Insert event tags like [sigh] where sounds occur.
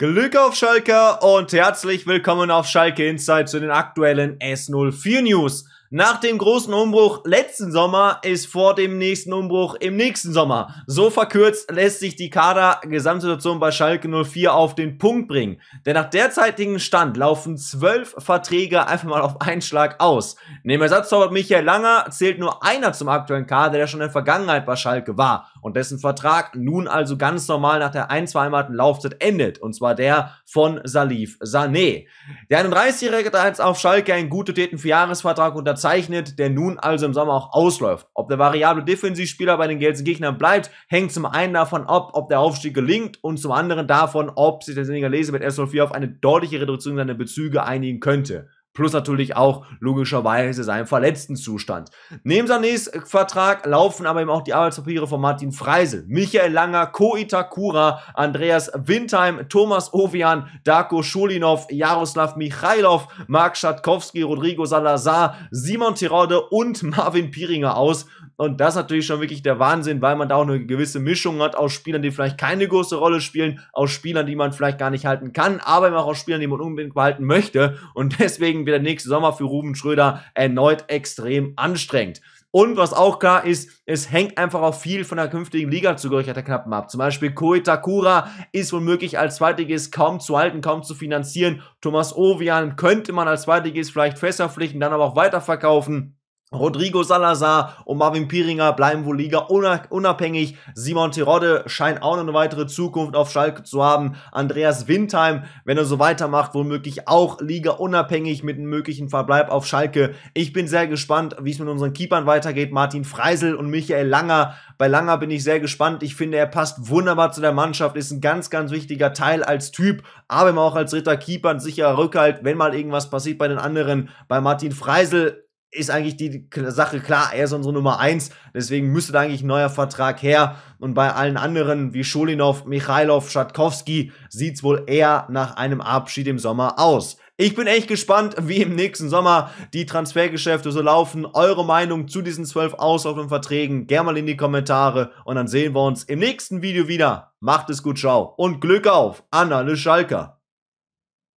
Glück auf Schalke und herzlich willkommen auf Schalke Insight zu den aktuellen S04 News. Nach dem großen Umbruch letzten Sommer ist vor dem nächsten Umbruch im nächsten Sommer. So verkürzt lässt sich die Kader-Gesamtsituation bei Schalke 04 auf den Punkt bringen. Denn nach derzeitigen Stand laufen zwölf Verträge einfach mal auf einen Schlag aus. Neben Ersatztorwart Michael Langer zählt nur einer zum aktuellen Kader, der schon in der Vergangenheit bei Schalke war und dessen Vertrag nun also ganz normal nach der ein, zweimalten Laufzeit endet, und zwar der von Salif Sané. Der 31-Jährige hat jetzt auf Schalke einen gut Täten für Jahresvertrag unterzeichnet, der nun also im Sommer auch ausläuft. Ob der variable Defensivspieler bei den Gelsengegnern bleibt, hängt zum einen davon ab, ob der Aufstieg gelingt und zum anderen davon, ob sich der Senegalese mit S04 auf eine deutliche Reduktion seiner Bezüge einigen könnte. Plus natürlich auch logischerweise seinem verletzten Zustand. Neben Sanés äh, Vertrag laufen aber eben auch die Arbeitspapiere von Martin Freisel, Michael Langer, Ko Itakura, Andreas Windheim, Thomas Ovian, Darko Schulinov, Jaroslav Michailov, Mark Schatkowski, Rodrigo Salazar, Simon Tirode und [laughs] Marvin Pieringer aus. Und das ist natürlich schon wirklich der Wahnsinn, weil man da auch eine gewisse Mischung hat aus Spielern, die vielleicht keine große Rolle spielen, aus Spielern, die man vielleicht gar nicht halten kann, aber eben auch aus Spielern, die man unbedingt behalten möchte. Und [laughs] deswegen der nächste Sommer für Ruben Schröder erneut extrem anstrengend. Und was auch klar ist, es hängt einfach auch viel von der künftigen Liga der Knappen ab. Zum Beispiel Koitakura ist womöglich als Zweitiges kaum zu halten, kaum zu finanzieren. Thomas Ovian könnte man als Zweitiges vielleicht fest dann aber auch weiterverkaufen. Rodrigo Salazar und Marvin Pieringer bleiben wohl Liga unabhängig. Simon Tirode scheint auch noch eine weitere Zukunft auf Schalke zu haben. Andreas Windheim, wenn er so weitermacht, womöglich auch Liga unabhängig mit einem möglichen Verbleib auf Schalke. Ich bin sehr gespannt, wie es mit unseren Keepern weitergeht. Martin Freisel und Michael Langer. Bei Langer bin ich sehr gespannt. Ich finde, er passt wunderbar zu der Mannschaft, ist ein ganz, ganz wichtiger Teil als Typ, aber auch als dritter Keeper ein sicherer Rückhalt, wenn mal irgendwas passiert bei den anderen. Bei Martin Freisel ist eigentlich die Sache klar, er ist unsere Nummer eins, deswegen müsste da eigentlich ein neuer Vertrag her. Und bei allen anderen wie Schulinov, Michailov, Schatkowski sieht es wohl eher nach einem Abschied im Sommer aus. Ich bin echt gespannt, wie im nächsten Sommer die Transfergeschäfte so laufen. Eure Meinung zu diesen zwölf auslaufenden Verträgen gerne mal in die Kommentare und dann sehen wir uns im nächsten Video wieder. Macht es gut, ciao und Glück auf, Anna Le Schalker.